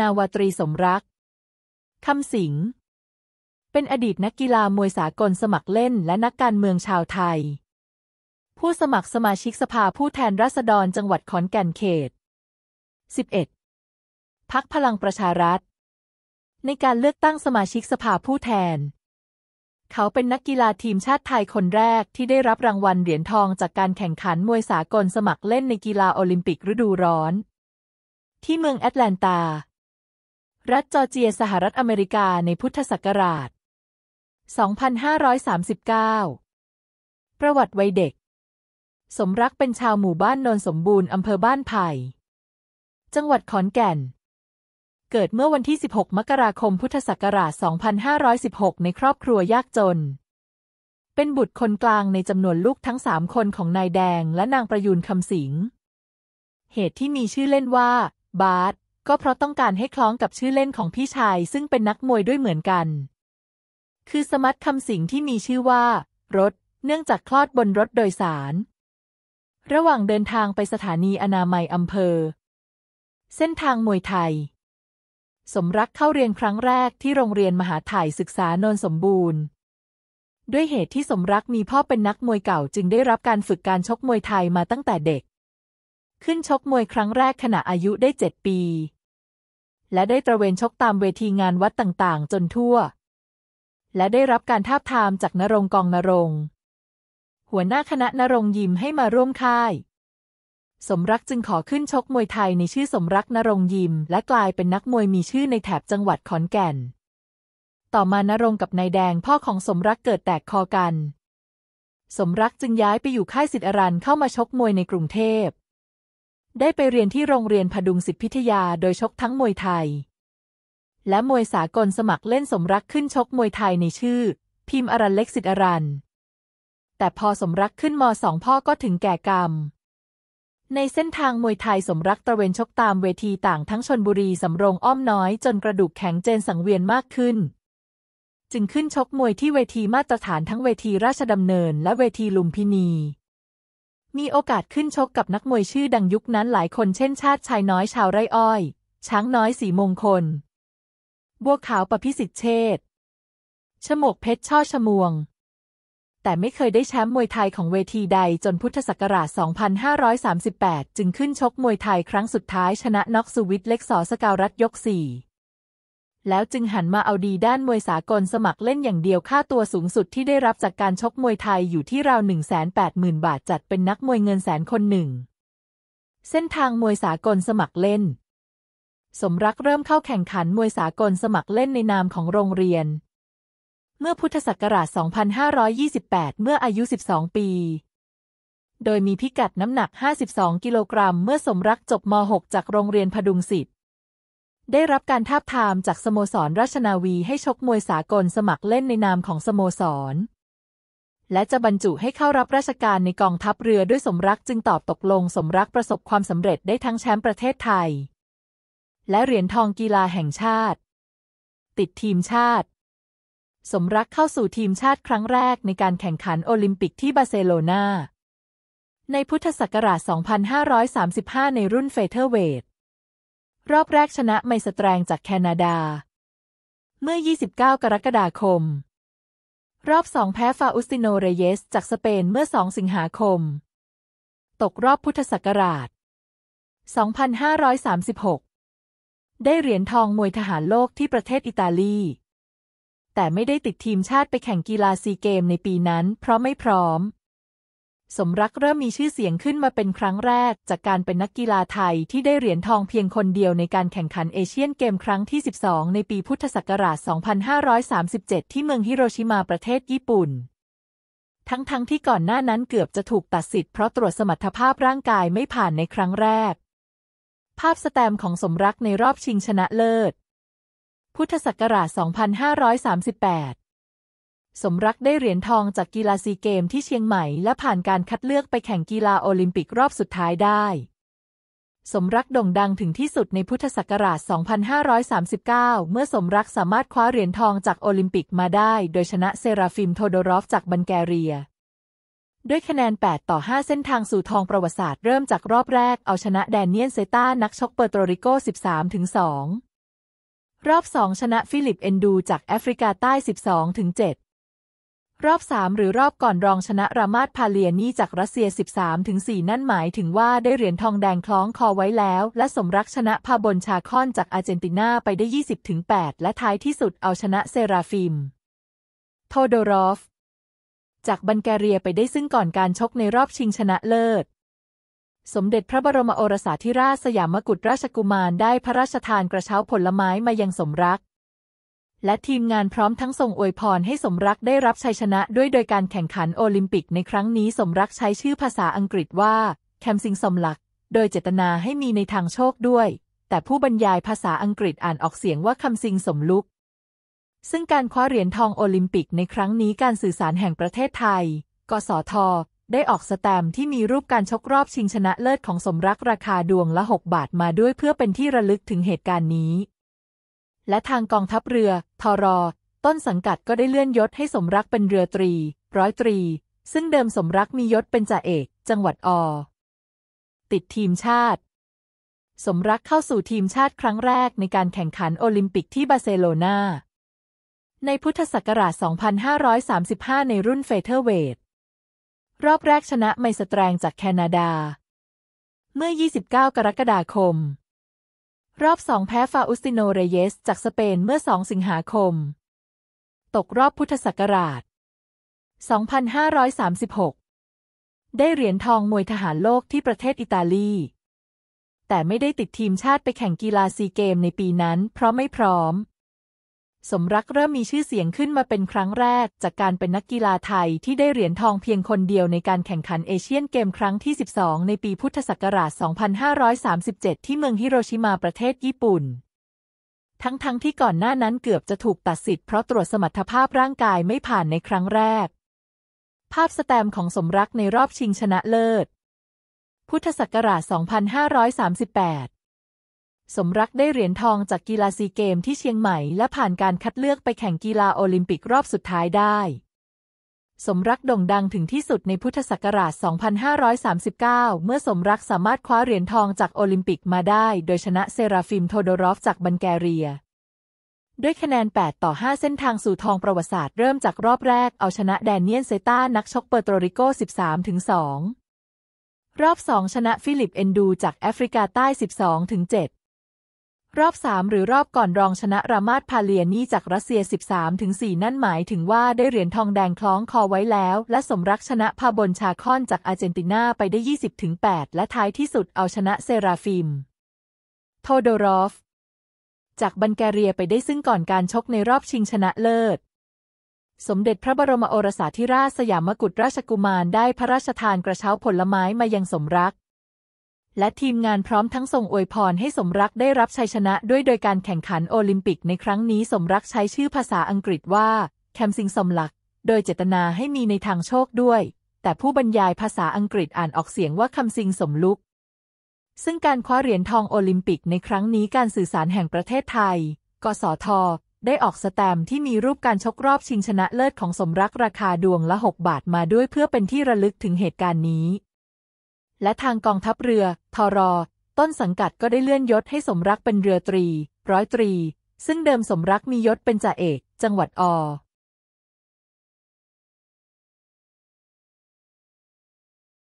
นาวตรีสมรัก คำสิง เป็นอดีตนักกีฬามวยสากลสมัครเล่นและนักการเมืองชาวไทย ผู้สมัครสมาชิกสภาผู้แทนราษฎรจังหวัดขอนแก่นเขต 11พักพลังประชารัฐ ในการเลือกตั้งสมาชิกสภาผู้แทน เขาเป็นนักกีฬาทีมชาติไทยคนแรกที่ได้รับรางวัลเหรียญทองจากการแข่งขันมวยสากลสมัครเล่นในกีฬาโอลิมปิกฤดูร้อน ที่เมืองแอตแลนตารัฐจอร์เจียสหรัฐอเมริกาในพุทธศักราช 2539 ประวัติวัยเด็ก สมรักเป็นชาวหมู่บ้านนนสมบูรณ์อำเภอบ้านไผ่จังหวัดขอนแก่น เกิดเมื่อวันที่ 16 มกราคมพุทธศักราช 2516 ในครอบครัวยากจน เป็นบุตรคนกลางในจำนวนลูกทั้งสามคนของนายแดงและนางประยูนคำสิง เหตุที่มีชื่อเล่นว่าบาดก็เพราะต้องการให้คล้องกับชื่อเล่นของพี่ชาย ซึ่งเป็นนักมวยด้วยเหมือนกัน คือสมัตคำสิงที่มีชื่อว่า รถ เนื่องจากคลอดบนรถโดยสาร ระหว่างเดินทางไปสถานีอนามัยอำเภอ เส้นทางมวยไทย สมรักเข้าเรียนครั้งแรกที่โรงเรียนมหาถ่ายศึกษาโนนสมบูรณ์ ด้วยเหตุที่สมรักมีพ่อเป็นนักมวยเก่าจึงได้รับการฝึกการชกมวยไทยมาตั้งแต่เด็ก ขึ้นชกมวยครั้งแรกขณะอายุได้เจ็ดปีและได้ตระเวนชกตามเวทีงานวัดต่างๆ จนทั่ว และได้รับการทาบทามจากนรงกองนรงหัวหน้าคณะนรงยิมให้มาร่วมค่าย สมรักจึงขอขึ้นชกมวยไทยในชื่อสมรักนรงยิมและกลายเป็นนักมวยมีชื่อในแถบจังหวัดขอนแก่น ต่อมานรงกับนายแดงพ่อของสมรักเกิดแตกคอกัน สมรักจึงย้ายไปอยู่ค่ายสิทธิอรันเข้ามาชกมวยในกรุงเทพได้ไปเรียนที่โรงเรียนพดุงสิทธิพิทยาโดยชกทั้งมวยไทย และมวยสากลสมัครเล่นสมรักขึ้นชกมวยไทยในชื่อ พิมพ์อรันเล็กสิทธิอรันแต่พอสมรักขึ้นมสองพ่อก็ถึงแก่กรรม ในเส้นทางมวยไทยสมรักตะเวนชกตามเวทีต่างทั้งชนบุรีสำโรงอ้อมน้อย จนกระดูกแข็งเจนสังเวียนมากขึ้น จึงขึ้นชกมวยที่เวทีมาตรฐานทั้งเวทีราชดำเนิน และเวทีลุมพินีมีโอกาสขึ้นชกกับนักมวยชื่อดังยุคนั้นหลายคนเช่น ชาติชายน้อย ชาวไร่อ้อย ช้างน้อยสีมงคลบัวขาวประพิสิทธิ์เชษ ชมกเพชรช่อชมวง แต่ไม่เคยได้แชมป์มวยไทยของเวทีใดจนพุทธศักราช 2538 จึงขึ้นชกมวยไทยครั้งสุดท้ายชนะน็อกสุวิทย์เล็กสอสกาวรัฐยกสี่แล้วจึงหันมาเอาดีด้านมวยสากลสมัครเล่นอย่างเดียวค่าตัวสูงสุดที่ได้รับจากการชกมวยไทยอยู่ที่ราว180,000 บาทจัดเป็นนักมวยเงินแสนคนหนึ่ง เส้นทางมวยสากลสมัครเล่น สมรักเริ่มเข้าแข่งขันมวยสากลสมัครเล่นในนามของโรงเรียน เมื่อพุทธศักราช2528 เมื่ออายุ 12 ปี โดยมีพิกัดน้ำหนัก 52กิโลกรัมเมื่อสมรักจบม .6 จากโรงเรียนพดุงสิทธิได้รับการทาบทามจากสโมสรราชนาวีให้ชกมวยสากลสมัครเล่นในนามของสโมสร และจะบรรจุให้เข้ารับราชการในกองทัพเรือด้วยสมรักจึงตอบตกลงสมรักประสบความสำเร็จได้ทั้งแชมป์ประเทศไทย และเหรียญทองกีฬาแห่งชาติ ติดทีมชาติ สมรักเข้าสู่ทีมชาติครั้งแรกในการแข่งขันโอลิมปิกที่บาร์เซโลนาในพุทธศักราช 2535 ในรุ่นเฟเธอร์เวทรอบแรกชนะไมสแตรงจากแคนาดา เมื่อ 29 กรกฎาคม รอบสองแพ้ฟาอุสติโนเรเยสจากสเปนเมื่อ2สิงหาคม ตกรอบพุทธศักราช 2536 ได้เหรียญทองมวยทหารโลกที่ประเทศอิตาลี แต่ไม่ได้ติดทีมชาติไปแข่งกีฬาซีเกมในปีนั้นเพราะไม่พร้อมสมรักเริ่มมีชื่อเสียงขึ้นมาเป็นครั้งแรก จากการเป็นนักกีฬาไทยที่ได้เหรียญทองเพียงคนเดียวในการแข่งขันเอเชียนเกมครั้งที่ 12 ในปีพุทธศักราช 2537 ที่เมืองฮิโรชิมาประเทศญี่ปุ่น ทั้งๆทที่ก่อนหน้านั้นเกือบจะถูกตัดสิทธิ์เพราะตรวจสมรรถภาพร่างกายไม่ผ่านในครั้งแรก ภาพสแตมของสมรักในรอบชิงชนะเลิศ พุทธศักราช 2538สมรักได้เหรียญทองจากกีฬาซีเกมที่เชียงใหม่ และผ่านการคัดเลือกไปแข่งกีฬาโอลิมปิกรอบสุดท้ายได้ สมรักโด่งดังถึงที่สุดในพุทธศักราช 2539 เมื่อสมรักสามารถคว้าเหรียญทองจากโอลิมปิกมาได้ โดยชนะเซราฟิมโทโดรอฟจากบันแกเรีย ด้วยคะแนน 8 ต่อ 5 เส้นทางสู่ทองประวัติศาสตร์ เริ่มจากรอบแรกเอาชนะแดนเนียนเซต้านักชกเปอร์โตริโก 13-2 รอบ 2 ชนะฟิลิป เอนดู จากแอฟริกาใต้ 12-7รอบ 3 หรือรอบก่อนรองชนะรามาดพาเลียนี่จากรัสเซีย 13-4 นั่นหมายถึงว่าได้เหรียญทองแดงคล้องคอไว้แล้ว และสมรักชนะพาบนชาคอนจากอาร์เจนตินาไปได้ 20-8และท้ายที่สุดเอาชนะเซราฟิม โทโดรอฟจากบันแกเรียไปได้ซึ่งก่อนการชกในรอบชิงชนะเลิศ สมเด็จพระบรมโอรสาธิราชสยามกุฎราชกุมารได้พระราชทานกระเช้าผลไม้มายังสมรักและทีมงานพร้อมทั้งส่งอวยพรให้สมรักได้รับชัยชนะ ด้วยโดยการแข่งขันโอลิมปิกในครั้งนี้สมรักใช้ชื่อภาษาอังกฤษว่า แคมซิงสมหลักโดยเจตนาให้มีในทางโชคด้วย แต่ผู้บรรยายภาษาอังกฤษอ่านออกเสียงว่าคำซิงสมลุก ซึ่งการคว้าเหรียญทองโอลิมปิกในครั้งนี้การสื่อสารแห่งประเทศไทย กสทได้ออกสแตมที่มีรูปการชกรอบชิงชนะเลิศของสมรักราคาดวงละ 6 บาทมาด้วยเพื่อเป็นที่ระลึกถึงเหตุการณ์นี้และทางกองทัพเรือ ทร ต้นสังกัดก็ได้เลื่อนยศให้สมรักเป็นเรือตรี ร้อยตรี ซึ่งเดิมสมรักมียศเป็นจ่าเอก จังหวัดอติดทีมชาติ สมรักเข้าสู่ทีมชาติครั้งแรกในการแข่งขันโอลิมปิกที่บาร์เซโลนา ในพุทธศักราช 2535 ในรุ่นเฟเธอร์เวท รอบแรกชนะไมสแตรงจากแคนาดา เมื่อ 29 กรกฎาคมรอบสองแพ้ฟาอุสติโน เรเยสจากสเปนเมื่อ 2 สิงหาคม ตกรอบพุทธศักราช 2536 ได้เหรียญทองมวยทหารโลกที่ประเทศอิตาลี แต่ไม่ได้ติดทีมชาติไปแข่งกีฬาซีเกมในปีนั้นเพราะไม่พร้อมสมรักเริ่มมีชื่อเสียงขึ้นมาเป็นครั้งแรก จากการเป็นนักกีฬาไทยที่ได้เหรียญทองเพียงคนเดียวในการแข่งขันเอเชียนเกมครั้งที่ 12 ในปีพุทธศักราช 2537 ที่เมืองฮิโรชิมาประเทศญี่ปุ่น ทั้งๆทที่ก่อนหน้านั้นเกือบจะถูกตัดสิทธิ์เพราะตรวจสมรรถภาพร่างกายไม่ผ่านในครั้งแรก ภาพสแตมของสมรักในรอบชิงชนะเลิศ พุทธศักราช 2538สมรักได้เหรียญทองจากกีฬาซีเกมที่เชียงใหม่ และผ่านการคัดเลือกไปแข่งกีฬาโอลิมปิกรอบสุดท้ายได้ สมรักโด่งดังถึงที่สุดในพุทธศักราช 2539 เมื่อสมรักสามารถคว้าเหรียญทองจากโอลิมปิกมาได้ โดยชนะเซราฟิม โทโดรอฟจากบันแกเรีย ด้วยคะแนน 8 ต่อ 5 เส้นทางสู่ทองประวัติศาสตร์เริ่มจากรอบแรกเอาชนะแดนเนียนเซต้านักชกเปอร์โตริโก 13-2 รอบ 2 ชนะฟิลิป เอนดูจากแอฟริกาใต้ 12-7รอบ 3 หรือรอบก่อนรองชนะรามาดพาเลียนี่จากรัสเซีย 13-4 นั่นหมายถึงว่าได้เหรียญทองแดงคล้องคอไว้แล้ว และสมรักชนะพาบนชาคอนจากอาร์เจนตินาไปได้ 20-8 และท้ายที่สุดเอาชนะเซราฟิม โทโดรอฟจากบัลแกเรียไปได้ซึ่งก่อนการชกในรอบชิงชนะเลิศ สมเด็จพระบรมโอรสาธิราชสยามกุฎราชกุมารได้พระราชทานกระเช้าผลไม้มายังสมรักและทีมงานพร้อมทั้งส่งอวยพรให้สมรักได้รับชัยชนะ ด้วยโดยการแข่งขันโอลิมปิกในครั้งนี้สมรักใช้ชื่อภาษาอังกฤษว่าแคมซิงสมลักโดยเจตนาให้มีในทางโชคด้วย แต่ผู้บรรยายภาษาอังกฤษอ่านออกเสียงว่าคำซิงสมลุกซึ่งการคว้าเหรียญทองโอลิมปิกในครั้งนี้การสื่อสารแห่งประเทศไทย กสทได้ออกสแตมที่มีรูปการชกรอบชิงชนะเลิศของสมรักราคาดวงละ 6 บาทมาด้วยเพื่อเป็นที่ระลึกถึงเหตุการณ์นี้และทางกองทัพเรือ ทร ต้นสังกัดก็ได้เลื่อนยศให้สมรักเป็นเรือตรี ร้อยตรี ซึ่งเดิมสมรักมียศเป็นจ่าเอก จังหวัดอ